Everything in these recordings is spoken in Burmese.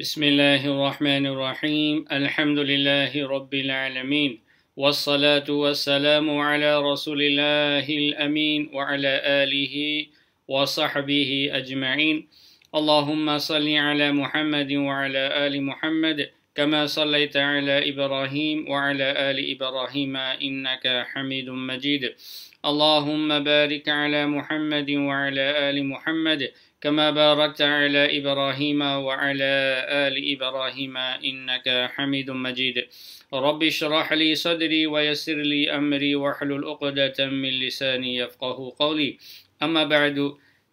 بسم الله الرحمن الرحيم الحمد لله رب العالمين والصلاة والسلام على رسول الله الأمين وعلى آله وصحبه أجمعين اللهم صل على محمد وعلى آل محمد كما صليت على إبراهيم وعلى آل إبراهيم إنك حميد مجيد اللهم بارك على محمد وعلى آل محمد كما باركت على إبراهيم وعلى آل إبراهيم إنك حميد مجيد رب اشرح لي صدري ويسر لي أمري وحل الأقدة من لساني يفقه قولي أما بعد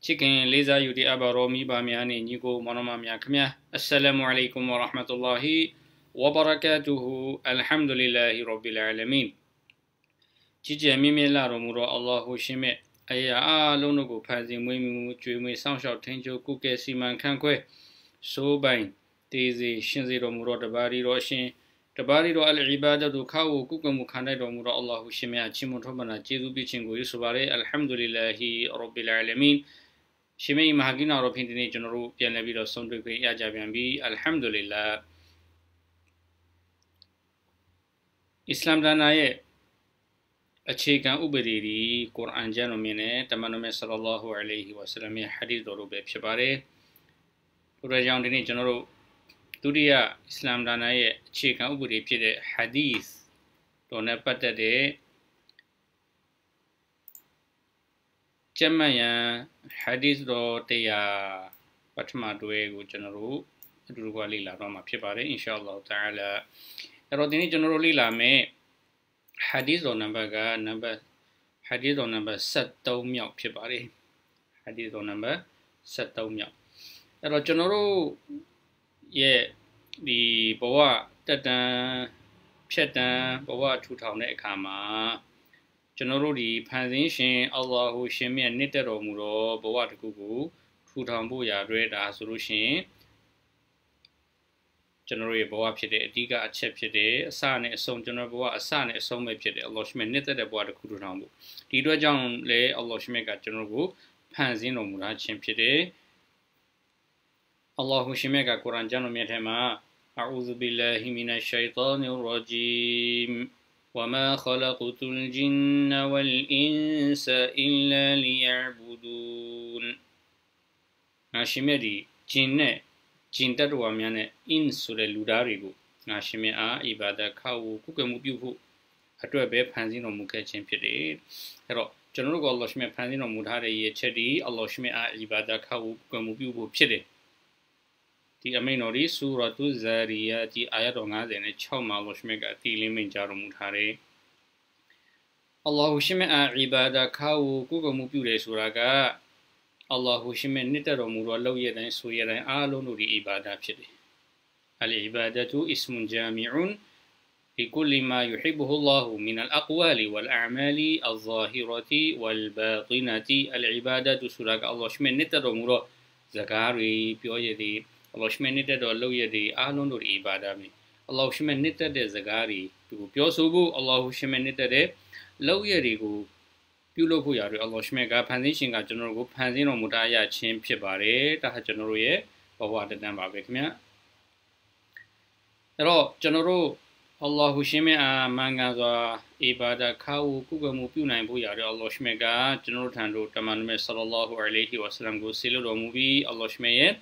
ချစ်ခင်လေးစားယူတဲ့အဘရောမီပါများနဲ့ညီကိုမောင်နှမများခင်ဗျာအစ္စလာမုအလိုင်ကွမ်ဝရဟမတ်တူလာဟီဝဘရကာတူဟူအလ်ဟမ်ဒူလ illah ရဘ်ဘီလ်အာလမင်ချစ်ကြမြင့်မြတ်လာတော်မူသောအလ္လာဟ်ရှင်မြတ်အရာအလုံးတို့ကိုဖန်ဆင်းမွေးမြူကြွေးမွေးစောင့်ရှောက်ထင်းချိုကုကဲစီမံခန့်ခွဲစိုးပိုင်တေးစီရှင်စီတော်မူတော်တပါရီတော်ရှင်တပါရီတော်အလ်အီဘာဒတ်တို့ခါဝကုကမှုခံနိုင်တော်မူတော်အလ္လာဟူရှင်မြတ်ချင်းမထောပနာကျေးဇူးပြုခြင်းကိုယူဆပါရယ်အလ်ဟမ်ဒူလ illah ရဘ်လ်အာလမင်ရှင်မေမဟာကင်းတော်ဖြစ်တဲ့နေ့ကျွန်တော်တို့ပြန်လည်ပြီးတော့ဆုံတွေ့ခွင့်ရကြပြန်ပြီအလ်ဟမ်ဒူလ illah အစ္စလာမ်ဒါနာရဲ့အခြေခံဥပဒေဒီကုရ်အာန်ကျမ်းတော်မြင်နဲ့တမန်တော်မြတ်ဆလ္လာဟူအလိုင်ဟီဝါဆလမ်ရဲ့ဟာဒီသ်တော်တို့ပဲဖြစ်ပါတယ်။ဒါကြောင့်ဒီနေ့ကျွန်တော်တို့ဒုတိယအစ္စလာမ်ဒါနရဲ့အခြေခံဥပဒေဖြစ်တဲ့ဟာဒီသ်တော်နဲ့ပတ်သက်တဲ့ကျမ်းမှန်ရန်ဟာဒီသ်တော်တရားပထမတွဲကိုကျွန်တော်တို့အတူတူကလေ့လာတော့မှာဖြစ်ပါတယ်အင်ရှာအလ္လာဟ်တာအလာအဲ့တော့ဒီနေ့ကျွန်တော်တို့လေ့လာမယ်။ဟာဒီသ်တော်နံပါတ်ကနံပါတ်ဟာဒီသ်တော်နံပါတ်73မြောက်ဖြစ်ပါတယ်ဟာဒီသ်တော်နံပါတ်73မြောက်အဲ့တော့ကျွန်တော်တို့ရဲ့ဒီဘဝတက်တန်ဖြတ်တန်ဘဝထူထောင်တဲ့အခါမှာကျွန်တော်တို့ဒီဖန်ဆင်းရှင်အလ္လာဟူရှင်မြတ်နှစ်သက်တော်မူသောဘဝတစ်ခုကိုထူထောင်ဖို့ရာတွေ့တာဆိုလို့ရှင်ကျွန်တော်ရဲ့ဘဝဖြစ်တဲ့အဓိကအချက်ဖြစ်တဲ့အစနဲ့အဆုံးကျွန်တော်ဘဝအစနဲ့အဆုံးပဲဖြစ်တယ်အလ္လာဟ်ရှမေနှစ်သက်တဲ့ဘဝတစ်ခုထူထောင်ဖို့ဒီအတွက်ကြောင့်လည်းအလ္လာဟ်ရှမေကကျွန်တော်ကိုဖန်ဆင်းတော်မူတာချင်းဖြစ်တယ်အလ္လာဟ်ရှမေကကုရ်အာန်ကျမ်းတော်မြတ်ထဲမှာဂျင်တတ္တဝါများနဲ့ in ဆိုတဲ့လူသားတွေကိုငါရှင်မြတ်အားအိဘာဒတ်ခါဝကုကွယ်မှုပြုဖို့အတွက်ပဲဖန်ဆင်းတော်မူခဲ့ခြင်းဖြစ်တယ်။အဲ့တော့ကျွန်တော်တို့ကအလ္လာဟ်ရှင်မြတ်ဖန်ဆင်းတော်မူထားတဲ့ရဲ့ချက်ဒီအလ္လာဟ်ရှင်မြတ်အားအိဘာဒတ်ခါဝကုကွယ်မှုပြုဖို့ဖြစ်တယ်။ဒီအမိန်တော်ဒီဆူရတုဇာရီယာဒီအာယတ်တော်90နဲ့6မှာအလ္လာဟ်ရှင်မြတ်ကအတိလင်းမိန်ကြားတော်မူထားတယ်။အလ္လာဟ်ရှင်မြတ်အားအိဘာဒတ်ခါဝကုကွယ်မှုပြုတယ်ဆိုတာကအလ္လာဟူရှိမဲ့နှစ်သက်တော်မူသောလောက်ရတိုင်းဆိုရတိုင်းအားလုံးတို့ဒီအီဘာဒတ်ဖြစ်တယ်အလ်အီဘာဒတ်အစ်မွန်ဂျာမီအွန် في كل ما يحبه الله من الأقوال والأعمال الظاهرة والباطنة العبادة سلاك الله شمن نتدو مرو زكاري بيو يدي الله شمن نتدو لو يدي أهلون دور إبادة من الله شمن نتدو زكاري بيو بيو سوبو الله شمن نتدو لو يدي ပြုလုပ်ဖို့ရာတွေအလ္လာဟ်ရှမေကဖန်ဆင်းရှင်ကကျွန်တော်တို့ကိုဖန်ဆင်းတော်မူတာရခြင်းဖြစ်ပါတယ်ဒါဟာကျွန်တော်တို့ရဲ့ဘဝတတန်ပါပဲခင်ဗျာအဲ့တော့ကျွန်တော်တို့အလ္လာဟ်ရှင်မေအာမန်ကန်စွာအီဘာဒခါဝကုကမှုပြုနိုင်ဖို့ရာတွေအလ္လာဟ်ရှမေကကျွန်တော်တို့ထံသို့တမန်တော်မြတ်ဆလ္လာဟူအလိုင်းဟီဝါဆလမ်ကိုဆေလွတ်တော်မူပြီးအလ္လာဟ်ရှမေရဲ့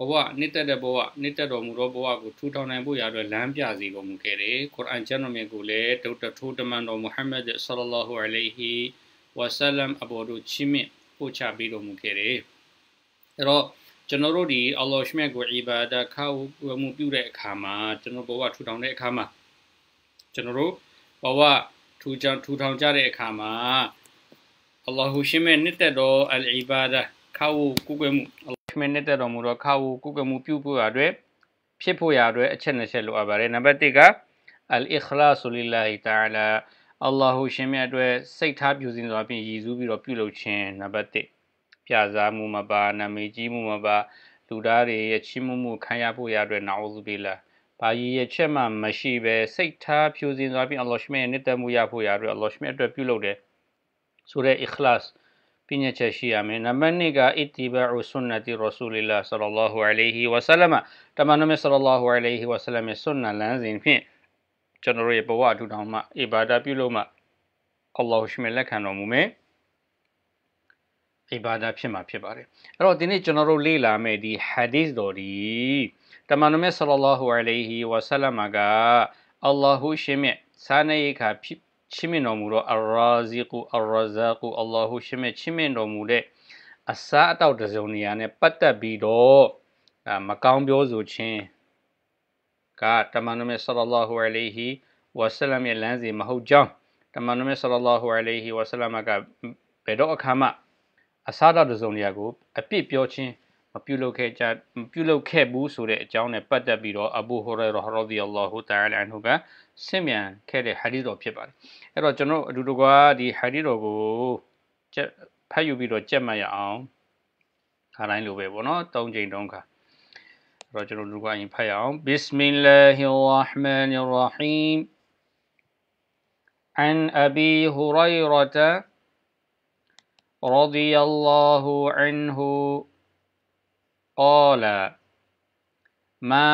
ဘဝနှစ်သက်တဲ့ဘဝနှစ်သက်တော်မူသောဘဝကိုထူထောင်နိုင်ဖို့ရတဲ့လမ်းပြစီကိုမူခဲ့တယ်။ကုရ်အာန်ကျမ်းတော်မြတ်ကိုလည်းဒေါက်တာထိုးတမန်တော်မုဟမ္မဒ်ဆလလာဟူအလိုင်ဟီဝါဆလမ်အဘော်တို့ချီးမြှင့်ပို့ချပေးတော်မူခဲ့တယ်။အဲတော့ကျွန်တော်တို့ဒီအလ္လာဟ်ရှ်မြတ်ကိုအီဘာဒတ်ခါဝမှုပြုတဲ့အခါမှာကျွန်တော်ဘဝထူထောင်တဲ့အခါမှာကျွန်တော်တို့ဘဝထူချောင်ထူထောင်ကြတဲ့အခါမှာအလ္လာဟ်ရှ်မြတ်နှစ်သက်တော်အလ်အီဘာဒတ်ခါဝကိုကိုယ်မှုခမင်းနဲ့တော်မူသောခါဝူကုကမှုပြုဖို့ရအတွက်ဖြစ်ဖို့ရအတွက်အချက်နှစ်ချက်လိုအပ်ပါတယ်နံပါတ်1ကအလ်အီခလာဆူလ illah တာအလာအလ္လာဟူရှင်မြတ်အတွက်စိတ်ထားပြုစင်စွာဖြင့်ရည်စူးပြီးတော့ပြုလုပ်ခြင်းနံပါတ်1ပြစားမှုမပါနာမည်ကြီးမှုမပါလူသားတွေရဲ့ချီးမွမ်းမှုခံရဖို့ရအတွက်နာအူဇူဘီလာဘာကြီးရဲ့ချက်မှမရှိပဲစိတ်ထားဖြူစင်စွာဖြင့်အလ္လာဟ်ရှင်မြတ်ရဲ့နှစ်သက်မှုရဖို့ရအတွက်အလ္လာဟ်ရှင်မြတ်အတွက်ပြုလုပ်တယ်ဆိုတဲ့ ikhlas ပြညာချက်ရှိရမယ်နံပါတ်2ကဣတီဘာဥဆွန်နတီရဆူလလာဆလလာဟူအလိုင်ဟီဝဆလမ်တမန်တော်မြတ်ဆလလာဟူအလိုင်ဟီဝဆလမ်ရဲ့ဆွန်နလမ်းစဉ်ဖြင့်ကျွန်တော်ရဲ့ဘဝအထူးတောင်မှအီဘာဒါပြုလို့မှအလ္လာဟ်ရှိမလက်ခံတော်မူမယ်အီဘာဒါဖြစ်မှာဖြစ်ပါတယ်အဲ့တော့ဒီနေ့ကျွန်တော်တို့လေ့လာမယ့်ဒီဟာဒီစ်တော်ဒီတမန်တော်မြတ်ဆလလာဟူအလိုင်ဟီဝဆလမ်ကအလ္လာဟ်ရှိမြစားနေရခါဖြစ်ချီးမြှင့်တော်မူသောအရာဇီကူအရာဇာကူအလ္လာဟူရှိမြချီးမြှင့်တော်မူတဲ့အစာအတောက်တစုံနေရာနဲ့ပတ်သက်ပြီးတော့ဒါမကောင်းပြောဆိုခြင်းကတမန်တော်မြတ်ဆလ္လာဟူအလိုင်ဟီဝါဆလမ်ရဲ့လမ်းစဉ်မဟုတ်ကြောင်းတမန်တော်မြတ်ဆလ္လာဟူအလိုင်ဟီဝါဆလမ်ကဘယ်တော့အခါမှအစာအတောက်တစုံနေရာကိုအပြစ်ပြောခြင်းမပြုလုပ်ခဲ့ကြမပြုလုပ်ခဲ့ဘူးဆိုတဲ့အကြောင်းနဲ့ပတ်သက်ပြီးတော့အဘူဟူရိုရာရာဒီအလ္လာဟူတာအလန်ဟူကဆင့်မြန်ခဲ့တဲ့ဟာဒီတော်ဖြစ်ပါတယ်အဲ့တော့ကျွန်တော်အတူတကွာဒီဟာဒီတော်ကိုဖတ်ယူပြီးတော့ကြက်မှတ်ရအောင်ခါတိုင်းလိုပဲပေါ့နော်၃ချိန်၃ခါအဲ့တော့ကျွန်တော်လူကအရင်ဖတ်ရအောင်ဘစ်မီလာဟီရာဟ်မန်ရာဟီမ် عن أبي هريرة رضي الله عنه قال ما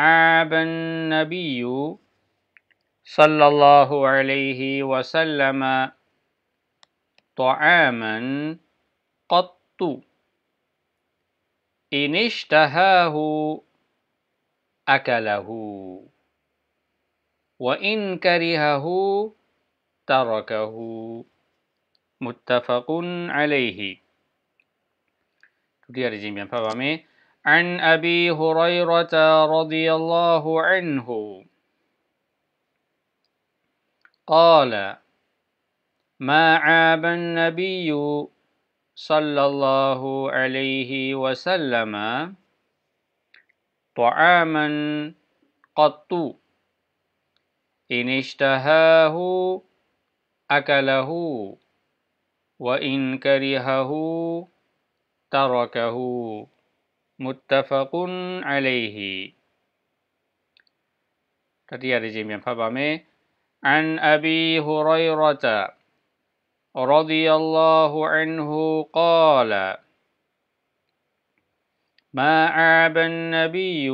عاب النبي صلى الله عليه وسلم طعاما قط إن اشتهاه أكله وإن كرهه تركه متفق عليه عن أبي هريرة رضي الله عنه قال ما عاب النبي صلى الله عليه وسلم طعاما قط إن اشتهاه أكله وإن كرهه تركه متفق عليه تتيار جيميان فبامي عن أبي هريرة رضي الله عنه قال ما عاب النبي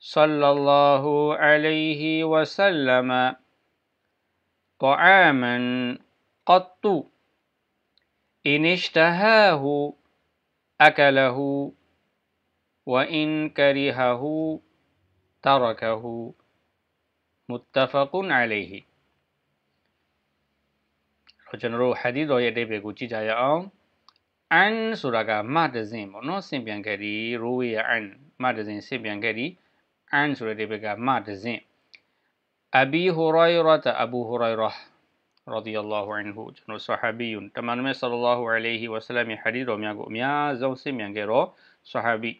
صلى الله عليه وسلم طعاما قط إن اشتهاه أكله وإن كرهه تركه muttafaqun alayhi တော့ကျွန်တော်တို့ hadith တော်ရဲ့အတိတ်ပဲကိုကြည့်ကြရအောင် an ဆိုတာကမတဇင်ပေါ့နော်ဆင်ပြန်ခဲ့ဒီ rowe ရဲ့ an မတဇင်ဆင်ပြန်ခဲ့ဒီ an ဆိုတဲ့အတိတ်ပဲကမတဇင် abi hurairah abu hurairah radiyallahu anhu ကျွန်တော် sahabiyun တမန်တော် sallallahu alayhi wa sallam ရဲ့ hadith တော်များကိုအများဆုံးဆင်ပြန်ခဲ့တော့ sahabi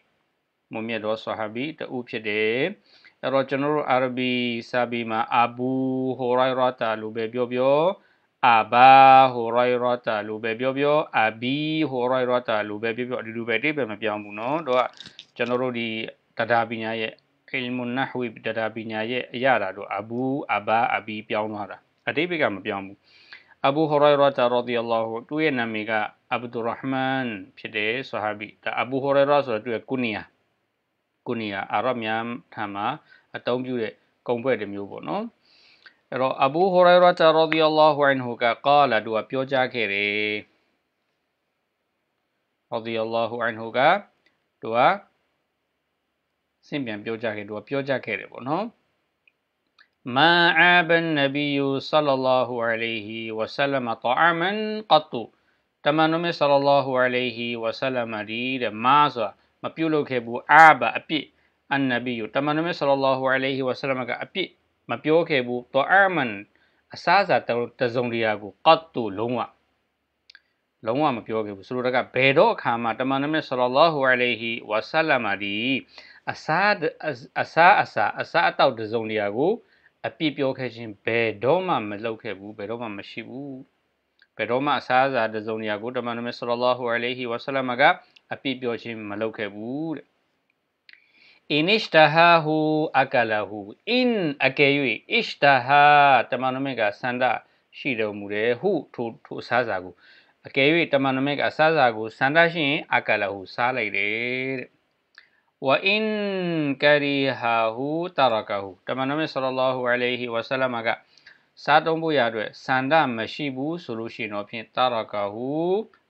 မုံမြတ်တော် sahabi တဦးဖြစ်တယ်အဲ့တော့ကျွန်တော်တို့အာရဘီစာပေမှာအဘူဟိုရိုင်ရတာလို့ပဲပြောပြောအဘာဟိုရိုင်ရတာလို့ပဲပြောပြောအဘီဟိုရိုင်ရတာလို့ပဲပြောပြောအတူတူပဲတိပဲမပြောင်းဘူးเนาะတော့ကျွန်တော်တို့ဒီတဒါပညာရဲ့အီလ်မွန်နဟဝီတဒါပညာရဲ့အရာတို့အဘူအဘာအဘီပြောင်းသွားတာအတိပကမပြောင်းဘူးအဘူဟိုရိုင်ရတာရာဒီအလာဟူသူ့ရဲ့နာမည်ကအဗ်ဒူရဟ်မန်ဖြစ်တယ်ဆဟာဘီဒါအဘူဟိုရိုင်ရဆိုတော့သူ့ရဲ့ကုနီယာကိုနီယာအာရဗ်များထံမှာအတုံးပြုတဲ့ကုံဖွဲ့တစ်မျိုးပေါ့နော်အဲ့တော့အဘူဟူရိုင်ရာတာရာဒီအလ္လာဟူအန်ဟူကကာလာသူကပြောကြားခဲ့တယ်ရာဒီအလ္လာဟူအန်ဟူကသူကဆင့်ပြန်ပြောကြားခဲ့သူကပြောကြားခဲ့တယ်ပေါ့နော်မာအာဘန်နဘီယူဆလလာဟူအလိုင်ဟီဝဆလမ်တာအမန်ကတ်တူတမန်တော်မြတ်ဆလလာဟူအလိုင်ဟီဝဆလမ်ရီတဲ့မာဆိုတာမပြုတ်လုပ်ခဲ့ဘူးအာဘအပြစ်အန်နဗီယုတမန်တော်မြတ်ဆလ္လာဟူအလိုင်ဟီဝါဆလမ်ကအပြစ်မပြောခဲ့ဘူးတောအာမန်အစားအစာတစုံတရာကိုကတ်တူလုံးဝလုံးဝမပြောခဲ့ဘူးဆိုလိုတာကဘယ်တော့အခါမှာတမန်တော်မြတ်ဆလ္လာဟူအလိုင်ဟီဝါဆလမ်ဒီအစားအစားအစာအစားအသောက်တစုံတရာကိုအပြစ်ပြောခဲ့ခြင်းဘယ်တော့မှမလုပ်ခဲ့ဘူးဘယ်တော့မှမရှိဘူးဘယ်တော့မှအစားအစာတစုံတရာကိုတမန်တော်မြတ်ဆလ္လာဟူအလိုင်ဟီဝါဆလမ်ကအပြစ်ပြောခြင်းမလုပ်ခဲ့ဘူးတဲ့ in ishtahahu akalahu in အကယ်၍ ishtaha တမန်တော်မြတ်ကဆန္ဒရှိတော်မူတယ်ဟုထိုထိုအစားစာကိုအကယ်၍တမန်တော်မြတ်ကအစားစာကိုဆန္ဒရှိရင် akalahu စားလိုက်တယ်တဲ့ wa in karihahu tarakahu တမန်တော်မြတ် sallallahu alayhi wa sallam ကစားတုံးဖို့ရအတွက်ဆန္ဒမရှိဘူးဆိုလို့ရှိရင်တော့ဖြင့်တာရကာဟု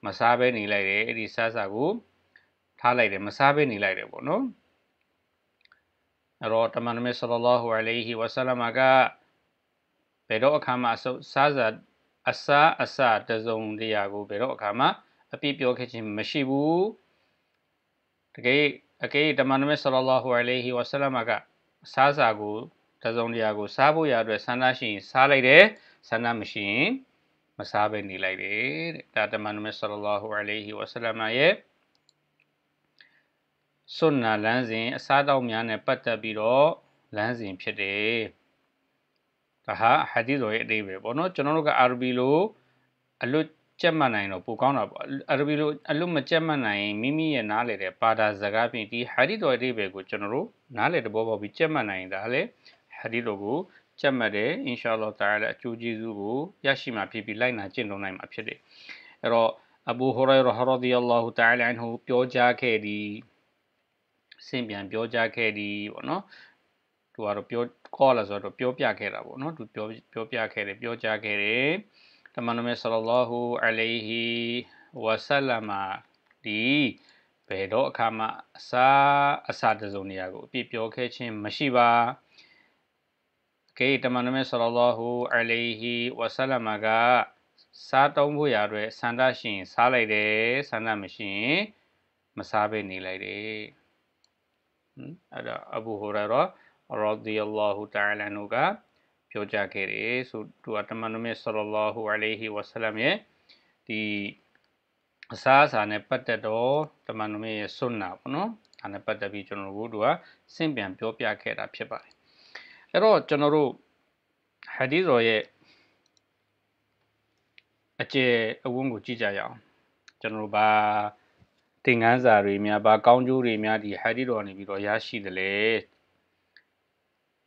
မစားဘဲနေလိုက်တယ်အဲ့ဒီစားစာကိုထားလိုက်တယ်မစားဘဲနေလိုက်တယ်ပေါ့နော်အရောတမန်နမေဆလလာဟူအလိုင်ဟီဝဆလမ်ကဘယ်တော့အခါမှအဆုတ်စားစားအစာအစာတစုံတရာကိုဘယ်တော့အခါမှအပြည့်ပြောခဲ့ခြင်းမရှိဘူးတကယ်အကယ်တမန်နမေဆလလာဟူအလိုင်ဟီဝဆလမ်ကစားစာကိုတစုံတရာကိုစားဖို့ရအတွက်ဆန္ဒရှိရင်စားလိုက်တယ်ဆန္ဒမရှိရင်မစားဘဲနေလိုက်တယ်တဲ့ဒါတမန်နမေဆလလာဟူအလိုင်ဟီဝဆလမ်ရဲ့စွန့်နာလမ်းစဉ်အစားအသောက်များနဲ့ပတ်သက်ပြီးတော့လမ်းစဉ်ဖြစ်တယ်။ဒါဟာဟာဒီတော်ရဲ့အတိတ်ပဲပေါ့နော်ကျွန်တော်တို့ကအာရဘီလိုအလွတ်ကြက်မှတ်နိုင်တော့ပိုကောင်းတာပေါ့အာရဘီလိုအလွတ်မကြက်မှတ်နိုင်မိမိရဲ့နားလေတဲ့ပါတာစကားဖြင့်ဒီဟာဒီတော်ရဲ့အတိတ်ပဲကိုကျွန်တော်တို့နားလေတဘောပေါက်ပြီးကြက်မှတ်နိုင်တာလေဟာဒီတော်ကိုကြက်မှတ်တယ်အင်ရှာလောတာရတဲ့အကျိုးကျေးဇူးကိုရရှိမှာဖြစ်ပြီးလိုက်နာကျင့်သုံးနိုင်မှာဖြစ်တယ်။အဲ့တော့အဘူဟူရိုင်ရာရာဒီအလ္လာဟူတာအလန်ဟူပြောကြားခဲ့သည်အဆင့်ပြန်ပြောကြားခဲ့သည်ပေါ့နော်သူကတော့ပြောခေါ်လာဆိုတော့ပြောပြခဲ့တာပေါ့နော်သူပြောပြောပြခဲ့တယ်ပြောကြားခဲ့တယ်တမန်တော်မြတ်ဆလလောဟူအလိုင်ဟီဝဆလမာဒီဘယ်တော့အခါမှအစာအစာတစုံနေရာကိုအပြစ်ပြောခဲ့ခြင်းမရှိပါကေတမန်တော်မြတ်ဆလလောဟူအလိုင်ဟီဝဆလမာကစားတုံးဖို့ရတဲ့ဆန္ဒရှင်စားလိုက်တယ်ဆန္ဒမရှိရင်မစားဘဲနေလိုက်တယ်အဲ့ဒါအဘူဟူရာရာရာဒီအလ္လာဟူတာအလာနုကပြောကြားခဲ့တယ်ဆိုသူကတမန်တော်မြတ်ဆလ္လာဟူအလိုင်ဟီဝါဆလမ်ရဲ့ဒီအစားအစာနဲ့ပတ်သက်တော့တမန်တော်မြတ်ရဲ့ဆွတ်နာပေါ့နော်ဒါနဲ့ပတ်သက်ပြီးကျွန်တော်တို့တို့ကစင့်ပြန်ပြောပြခဲ့တာဖြစ်ပါတယ်အဲ့တော့ကျွန်တော်တို့ဟာဒီတော်ရဲ့အကျယ်အဝန်းကိုကြည့်ကြရအောင်ကျွန်တော်တို့ဘာသင်ခန်းစာတွေများဘာကောင်းကျိုးတွေများဒီဟာဒီတော်နေပြီးတော့ရရှိတယ်လေ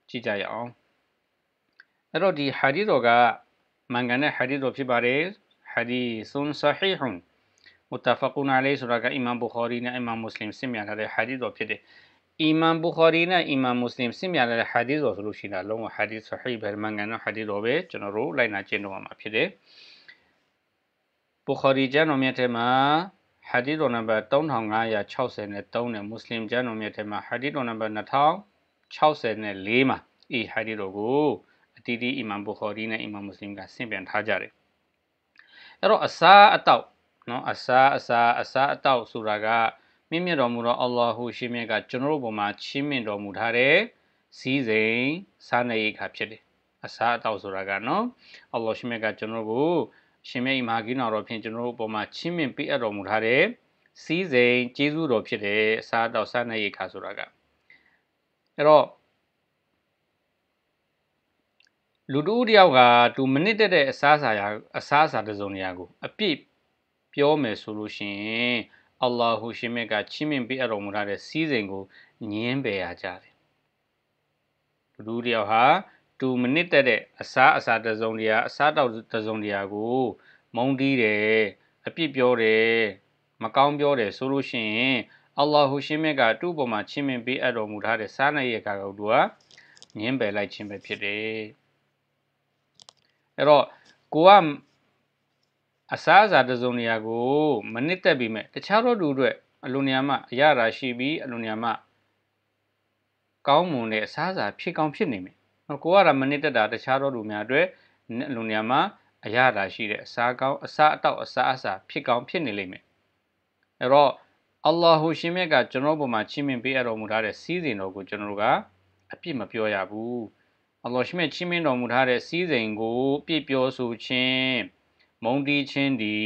ကြည့်ကြရအောင်အဲ့တော့ဒီဟာဒီတော်ကမန်ကန်တဲ့ဟာဒီတော်ဖြစ်ပါတယ်ဟာဒီဆွန်ဆဟီဟွန်မုတဖကွန်အလေးဆိုတာကအီမမ်ဘူခါရီနဲ့အီမမ်မွတ်စလင်ဆင်မြထားတဲ့ဟာဒီတော်ဖြစ်တယ်အီမမ်ဘူခါရီနဲ့အီမမ်မွတ်စလင်ဆင်မြထားတဲ့ဟာဒီတော်ဆိုလို့ရှိရင်လုံးဝဟာဒီဆဟီဘယ်မန်ကန်တဲ့ဟာဒီတော်ပဲကျွန်တော်တို့လိုက်နာကျင့်တော့မှာဖြစ်တယ်ဘူခါရီကျမ်းတော်မြတ်ထဲမှာဟာဒီတော်နံပါတ်3563နဲ့3နဲ့မွတ်စလင်ကျမ်းတော်မြတ်ထဲမှာဟာဒီတော်နံပါတ်2064မှာအီဟာဒီတော်ကိုအတီးတီအီမမ်ဘူခါရီနဲ့အီမမ်မွတ်စလင်ကဆင့်ပြန်ထားကြတယ်အဲ့တော့အစာအတောက်နော်အစာအစာအစာအတောက်ဆိုတာကမြင့်မြတ်တော်မူသောအလ္လာဟူရှိမြတ်ကကျွန်တော်တို့ဘုံမှာချီးမြှင့်တော်မူထားတဲ့စည်းစိမ်စားနေရခါဖြစ်တယ်အစာအတောက်ဆိုတာကနော်အလ္လာဟူရှိမြတ်ကကျွန်တော်တို့ကိုရှင်မြတ်မာကင်းတော်တော်ဖြင့်ကျွန်တော်တို့အပေါ်မှာချင်းမြင့်ပေးအပ်တော်မူထားတဲ့စီးစိမ်ကျေးဇူးတော်ဖြစ်တဲ့အစားတော်စားနပ်ရိက္ခာဆိုတာကအဲ့တော့လူတူတယောက်ကသူမနစ်တက်တဲ့အစားအစာရာအစားအစာတစ်စုံတရာကိုအပြည့်ပြောမယ်ဆိုလို့ရှိရင်အလ္လာဟူရှင်မြတ်ကချင်းမြင့်ပေးအပ်တော်မူထားတဲ့စီးစိမ်ကိုညင်းပယ်ရကြတယ်လူတူတယောက်ဟာသူမနစ်သက်တဲ့အစားအစာတစုံတရာအစားတောက်တစုံတရာကိုမုန်းတီးတယ်အပြစ်ပြောတယ်မကောင်းပြောတယ်ဆိုလို့ရှိရင်အလ္လာဟူရှင်မြတ်ကသူ့ပေါ်မှာချင်းမင်ပေးအပ်တော်မူထားတဲ့စားနပ်ရည်ကာကူကငင်းပယ်လိုက်ခြင်းပဲဖြစ်တယ်အဲ့တော့ကိုကအစားအစာတစုံတရာကို မနစ်သက်ပြီးမဲ့တခြားသောသူတွေအလွန်ညာမှအရသာရှိပြီးအလွန်ညာမှကောင်းမွန်တဲ့အစားအစာဖြစ်ကောင်းဖြစ်နေမယ်နော်ကိုကဒါမနစ်တက်တာတခြားသောလူများအတွက်လူနေရာမှာ အရသာရှိတဲ့အစာကောင်းအစာအတော့အစာအစာဖြစ်ကောင်းဖြစ်နေလိမ့်မယ်အဲ့တော့အလ္လာဟူရှင်မြတ်ကကျွန်တော်ပေါ်မှာချီးမြှင့်ပေးအပ်တော်မူထားတဲ့စီးစဉ်တော်ကိုကျွန်တော်တို့ကအပြစ်မပြောရဘူးအလ္လာဟ်ရှင်မြတ်ချီးမြှင့်တော်မူထားတဲ့စီးစဉ်ကိုပြည့်ပြောဆိုခြင်းမုံတီးခြင်းဒီ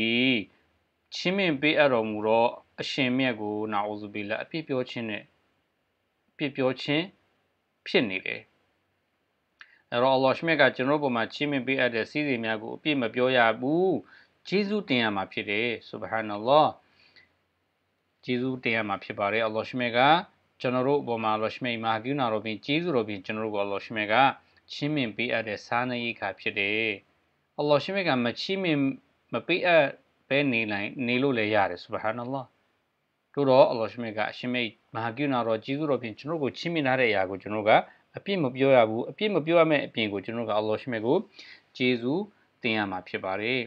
ချီးမြှင့်ပေးအပ်တော်မူတော့အရှင်မြတ်ကိုနာအိုဇူဘီလာအပြစ်ပြောခြင်းနဲ့အပြစ်ပြောခြင်းဖြစ်နေတယ်အဲ့တော့ Allah ရှမြတ်ကကျွန်တော်ပုံမှာချီးမြှင့်ပေးအပ်တဲ့စီးစဉ်များကိုအပြည့်မပြောရဘူးဂျေဇုတင်ရမှာဖြစ်တယ် subhanallah ဂျေဇုတင်ရမှာဖြစ်ပါတယ် Allah ရှမြတ်ကကျွန်တော်တို့အပေါ်မှာ Allah ရှမြတ်မာကူနာတော်ပင်ဂျေဇုတော်ပင်ကျွန်တော်တို့ကို Allah ရှမြတ်ကချီးမြှင့်ပေးအပ်တဲ့စာနာရိခါဖြစ်တယ် Allah ရှမြတ်ကမချီးမြှင့်မပေးအပ်ဘဲနေနိုင်နေလို့လည်းရတယ် subhanallah တို့တော့ Allah ရှမြတ်ကအရှင်မြတ်မဟာကုဏတော်ကြီးစုတော်ဖြင့်ကျွန်တော်ကိုချီးမြှင့်ထားတဲ့အရာကိုကျွန်တော်ကအပြစ်မပြောရဘူးအပြစ်မပြောရမယ့်အပြင်ကိုကျွန်တော်ကအလ္လာဟ်ရှိမဲ့ကိုဂျေဇူးတင်ရမှာဖြစ်ပါတယ်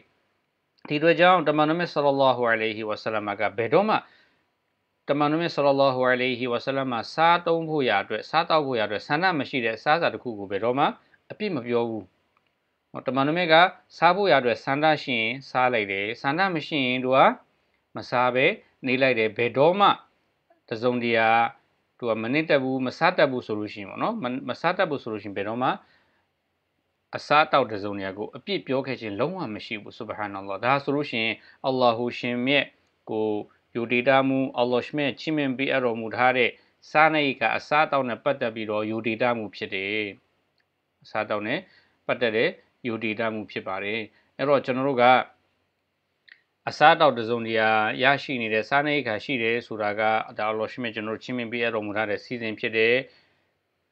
ဒီအတွက်ကြောင့်တမန်တော်မြတ်ဆလ္လာဟူအလိုင်ဟီဝါဆလမ်ကဘယ်တော့မှတမန်တော်မြတ်ဆလ္လာဟူအလိုင်ဟီဝါဆလမ်ကစားတုံးဖို့ရအတွက်စားတောက်ဖို့ရအတွက်ဆန္ဒမရှိတဲ့စားစာတစ်ခုကိုဘယ်တော့မှအပြစ်မပြောဘူးတမန်တော်မြတ်ကစားဖို့ရအတွက်ဆန္ဒရှိရင်စားလိုက်တယ်ဆန္ဒမရှိရင်တို့ကမစားပဲနေလိုက်တယ်ဘယ်တော့မှတစုံတရာသူကမနစ်တက်ဘူးမစားတက်ဘူးဆိုလို့ရှိရင်ပေါ့နော်မစားတက်ဘူးဆိုလို့ရှိရင်ဘယ်တော့မှအစားတောက်တစုံနေရာကိုအပြစ်ပြောခဲ့ခြင်းလုံးဝမရှိဘူးဆုဘဟာနလ္လာဒါဆိုလို့ရှိရင်အလ္လာဟူရှင်မြတ်ကိုယူဒေတာမူအလ္လာရှင်မြတ်ချီးမွမ်းပေးအပ်တော်မူထားတဲ့စားနေကအစားတောက်နဲ့ပတ်သက်ပြီးတော့ယူဒေတာမူဖြစ်တယ်အစားတောက်နဲ့ပတ်သက်တဲ့ယူဒေတာမူဖြစ်ပါတယ်အဲ့တော့ကျွန်တော်တို့ကအစားအသောက်တစုံတရာရရှိနေတဲ့စားနပ်ရိက္ခာရှိတယ်ဆိုတာကဒါအလောရှိမဲ့ကျွန်တော်ချင်းမင်းပေးရတော်မူထားတဲ့စီစဉ်ဖြစ်တယ်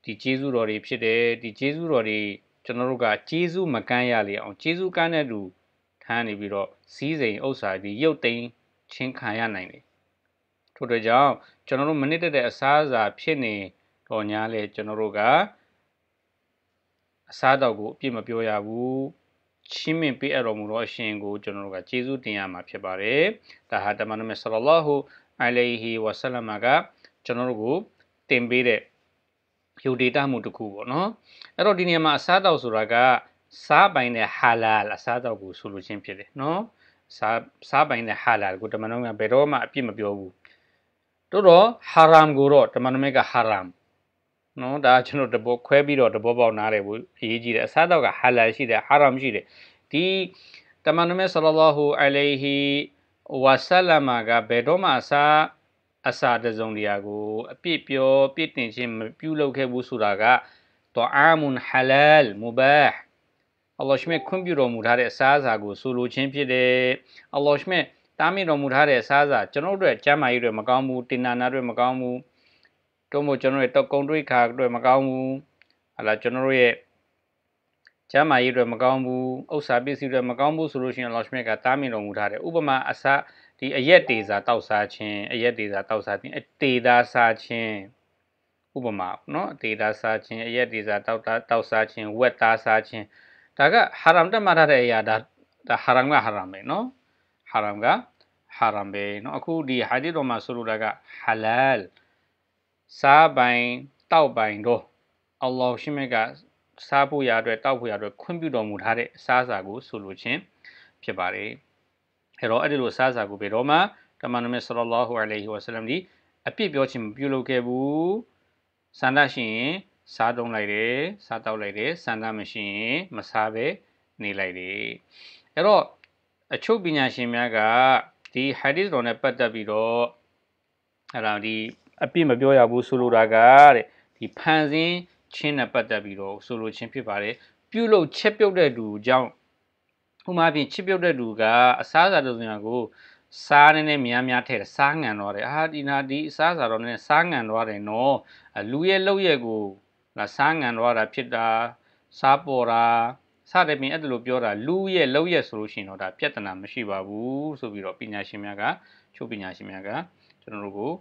ဒီကျေးဇူးတော်တွေဖြစ်တယ်ဒီကျေးဇူးတော်တွေကျွန်တော်တို့ကကျေးဇူးမကမ်းရလေအောင် ကျေးဇူးကမ်းတဲ့လူထမ်းနေပြီးတော့စီးစိမ်ဥစ္စာဒီရုပ်သိမ်းချင်းခံရနိုင်တယ်ထို့တကြောင့်ကျွန်တော်တို့မနစ်တက်တဲ့အစားအစာဖြစ်နေတော်ညာလေကျွန်တော်တို့ကအစားအသောက်ကိုအပြစ်မပြောရဘူးချီးမြှင့်ပေးအပ်တော်မူသောအရှင်ကိုကျွန်တော်တို့ကကျေးဇူးတင်ရမှာဖြစ်ပါတယ်။ဒါဟာတမန်တော်မြတ်ဆလလာဟူအလိုင်ဟီဝဆလမ်ကကျွန်တော်တို့ကိုတင်ပေးတဲ့ယုတ်ဒေတာမှုတစ်ခုပေါ့နော်။အဲ့တော့ဒီနေရာမှာအစားတောက်ဆိုတာကစားပိုင်တဲ့ဟာလာလအစားတောက်ကိုဆိုလိုခြင်းဖြစ်တယ်နော်။စားစားပိုင်တဲ့ဟာလာကိုတမန်တော်ကဘယ်တော့မှအပြစ်မပြောဘူး။တို့တော့ဟာရမ်ကိုတော့တမန်တော်ကဟာရမ်နော်ဒါကျွန်တော်တဘောခွဲပြီးတော့တဘောပေါက်နားတယ်ဘူးအရေးကြီးတယ်အစားတော့ကဟာလာရှိတယ်ဟာရမ်ရှိတယ်ဒီတမန်တော်မြတ်ဆလလာဟူအလိုင်ဟီဝါဆလမကဘယ်တော့မှအစားအစာတစုံတရာကို အပြစ်ပြောပြစ်တင်ခြင်းမပြုလုပ်ခဲ့ဘူးဆိုတာကတောအာမွန်ဟလာလ်မူဘာဟ်အလ္လာဟ်ရှမေခွင့်ပြုတော်မူထားတဲ့အစားအစာကိုဆိုလိုခြင်းဖြစ်တယ်အလ္လာဟ်ရှမေတားမြစ်တော်မူထားတဲ့အစားအစာကျွန်တော်တို့ကျမ်းမာရေးတွေမကောင်းဘူးတင်နာနာတွေမကောင်းဘူးတို့မို့ကျွန်တော်ရဲ့တော့ကုံတွေးခါအတွက်မကောင်းဘူးဟာလာကျွန်တော်ရဲ့ကျမ်းမာရေးအတွက်မကောင်းဘူးဥစ္စာပစ္စည်းအတွက်မကောင်းဘူးဆိုလို့ရှိရင်လော့ရှ်မြက်ကတားမြင်တော်မူထားတယ်ဥပမာအစဒီအရက်တေစာတောက်စားခြင်းအရက်တေစာတောက်စားခြင်းအတေသာစားခြင်းဥပမာเนาะအတေသာစားခြင်းအရက်တေစာတောက်တာတောက်စားခြင်းဝက်သားစားခြင်းဒါကဟာရမ်တက်မှတ်ထားတဲ့အရာဒါဒါဟာရမ်ကဟာရမ်ပဲเนาะဟာရမ်ကဟာရမ်ပဲเนาะအခုဒီဟာဒီတော်မှာဆိုလိုတာကဟာလာလ်စားပိုင်တောက်ပိုင်တို့အလ္လာဟ်ရှိမြတ်ကစားဖို့ရအတွက်တောက်ဖို့ရအတွက်ခွင့်ပြုတော်မူထားတဲ့အစားအစာကိုဆိုလိုခြင်းဖြစ်ပါတယ်။အဲတော့အဲ့ဒီလိုအစားအစာကိုဘယ်တော့မှတမန်တော်မြတ်ဆလ္လာဟူအလိုင်ဟီဝါဆလမ်ဒီအပြစ်ပြောခြင်းမပြုလုပ်ခဲ့ဘူး။ဆန္ဒရှိရင်စားတုံးလိုက်တယ်စားတောက်လိုက်တယ်ဆန္ဒမရှိရင်မစားပဲနေလိုက်တယ်။အဲတော့အချို့ပညာရှင်များကဒီ hadith တော်နဲ့ပတ်သက်ပြီးတော့အဲ့ဒါဒီအပြစ်မပြောရဘူးဆိုလိုတာကတဲ့ဒီဖန်ဆင်းချင်းနဲ့ပတ်သက်ပြီးတော့ဆိုလိုချင်းဖြစ်ပါတယ်ပြုတ်လို့ချက်ပြုတ်တဲ့သူကြောင့်ဥမာပြင်ချက်ပြုတ်တဲ့သူကအစားအစာတုံးရကိုစားနေနေများများထဲစားငံတော့တယ်အာဒီနာဒီအစားအစာတော့နေစားငံတော့တယ်နော်လူရဲ့လောက်ရဲ့ကိုစားငံတော့တာ ဖြစ်တာစားပေါ်တာစတဲ့ပင်အဲ့ဒါလိုပြောတာလူရဲ့လောက်ရဲ့ဆိုလို့ရှိရင်တော့ဒါပြဿနာမရှိပါဘူးဆိုပြီးတော့ပညာရှင်များကချို့ပညာရှင်များကကျွန်တော်တို့ကို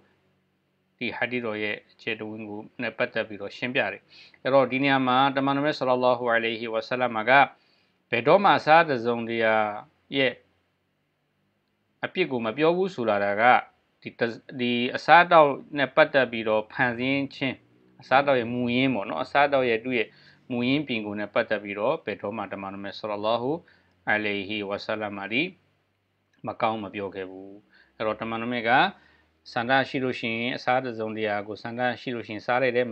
ဒီဟာဒီတော်ရဲ့အခြေတဝင်းကိုနဲ့ပတ်သက်ပြီးတော့ရှင်းပြတယ်အဲ့တော့ဒီနေရာမှာတမန်တော်မြတ်ဆလလောဟူအလိုင်ဟီဝဆလမ်ကဘယ်တော့မှစားတဲ့စုံတရားရဲ့အပြစ်ကိုမပြောဘူးဆိုလာတာကဒီဒီအစားတောက်နဲ့ပတ်သက်ပြီးတော့ဖန်ဆင်းခြင်းအစားတောက်ရဲ့မူရင်းပေါ့နော်အစားတောက်ရဲ့သူ့ရဲ့မူရင်းပြင်ကိုနဲ့ပတ်သက်ပြီးတော့ဘယ်တော့မှတမန်တော်မြတ်ဆလလောဟူအလိုင်ဟီဝဆလမ်အလီမကောင်းမပြောခဲ့ဘူးအဲ့တော့တမန်တော်မြတ်ကဆန္ဒရှိလို့ရှိရင်အစားတစုံတရာကိုဆန္ဒရှိလို့ရှိရင် စားရတယ်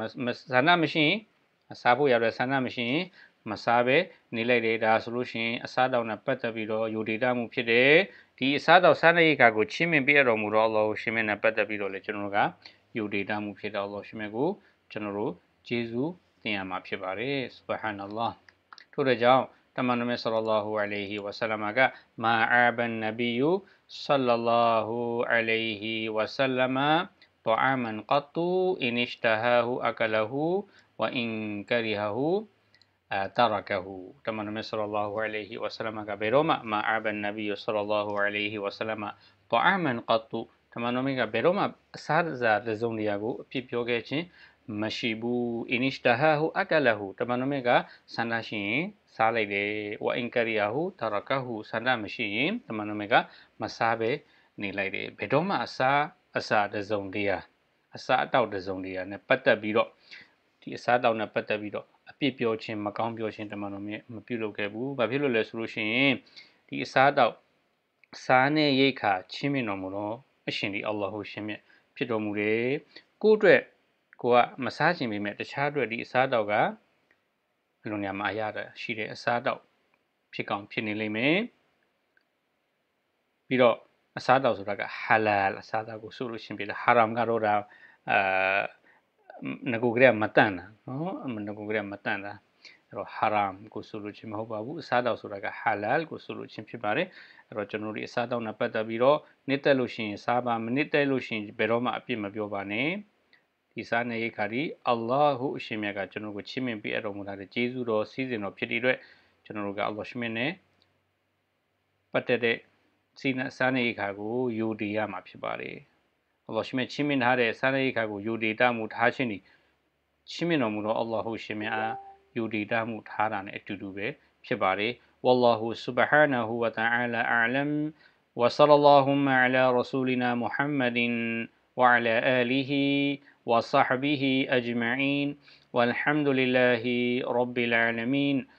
ဆန္ဒမရှိရင်စားဖို့ရတယ်ဆန္ဒမရှိရင်မစားပဲနေလိုက်တယ်ဒါဆိုလို့ရှိရင်အစားတောင်နဲ့ပတ်သက်ပြီးတော့ယူဒေတာမှုဖြစ်တယ်ဒီအစားတောင်စားနေရကကိုချင်းမြင်ပြရတော်မူတော့လို့ရှင်မြင်နဲ့ပတ်သက်ပြီးတော့လေကျွန်တော်ကယူဒေတာမှုဖြစ်တော့လို့ရှင်မြင်ကို ကျွန်တော်တို့ဂျေဇူးတင်ရမှာဖြစ်ပါတယ်ဆူဘဟန်အလ္လာဟ်ထို့တဲ့ကြောင့်တမန်တော်မြတ်ဆလ္လာဟူအလိုင်ဟီဝဆလမ်ကမာအာဘန်နဘီယူ صلى الله عليه وسلم طعاما قط إن اشتهاه أكله وإن كرهه آه، تركه كما صلى الله عليه وسلم كبيرما ما عاب النبي صلى الله عليه وسلم طعاما قط ဓမ္မနောမိကဘယ်တော့မှအစားအစာတစ်စုံတစ်ရာကိုအဖြစ်ပြောခဲ့ခြင်းမရှိဘူးအင်းစ်တဟာဟူအကလဟူဓမ္မနောမိကဆန္ဒရှိရင်စားလိုက်တယ်ဝအင်ကရီယာဟူတရကဟူဆန္ဒမရှိရင်ဓမ္မနောမိကမစားပဲနေလိုက်တယ်ဘယ်တော့မှအစားအစာတစုံတရာအစားအသောက်တစုံတရာနဲ့ပတ်သက်ပြီးတော့ဒီအစားအသောက်နဲ့ပတ်သက်ပြီးတော့အပြစ်ပြောခြင်းမကောင်းပြောခြင်းတမန်တော်မြတ်မပြုလုပ်ခဲ့ဘူးဘာဖြစ်လို့လဲဆိုလို့ရှိရင်ဒီအစားအသောက်စားနဲ့ရိတ်ခါချင်းမြင်တော်မူတော့အရှင်ဒီအလ္လာဟ်ရှင်မြတ်ဖြစ်တော်မူတယ်ကို့အတွက်ကိုကမစားခြင်းပေမဲ့တခြားအတွက်ဒီအစားအသောက်ကအလွန်များမှာအရတာရှိတဲ့အစားအသောက်ဖြစ်ကောင်ဖြစ်နေလိမ့်မယ်ပြီးတော့အစားတောက်ဆိုတာက halal အစားတောက်ကိုဆိုလို့ရှင်ပြတယ် haram ကတော့ဒါအာငကိုကရမတန်တာနော်ငကိုကရမတန်တာအဲ့တော့ haram ကိုဆိုလို့ချင်းမဟုတ်ပါဘူးအစားတောက်ဆိုတာက halal ကိုဆိုလို့ချင်းဖြစ်ပါတယ်အဲ့တော့ကျွန်တော်တို့အစားတောက်နဲ့ပတ်သက်ပြီးတော့နှစ်သက်လို့ရှိရင်စားပါမနှစ်သက်လို့ရှိရင်ဘယ်တော့မှအပြစ်မပြောပါနဲ့ဒီစားနေရိခါဒီအလ္လာဟူအရှင်မြတ်ကကျွန်တော်ကိုချီးမြှင့်ပေးအပ်တော်မူတဲ့ကျေးဇူးတော်စီးစဉ်တော်ဖြစ်တဲ့အတွက်ကျွန်တော်တို့ကအလ္လာဟ်ရှင်မြတ်နဲ့ပတ်သက်တဲ့စီနစာနေခါကိုယိုတေရမှာဖြစ်ပါတယ်အလ္လာဟ်ရှင်မြချင်းမင်းထားတဲ့စာနေခါကိုယိုတေတမှုထားခြင်းဒီချင်းမင်းတော်မူသောအလ္လာဟ်ရှင်မြအားယိုတေတမှုထားတာ ਨੇ အတူတူပဲဖြစ်ပါတယ် والله سبحانه وتعالى أعلم وصلى اللهم على رسولنا محمد وعلى آله وصحبه أجمعين والحمد لله رب العالمين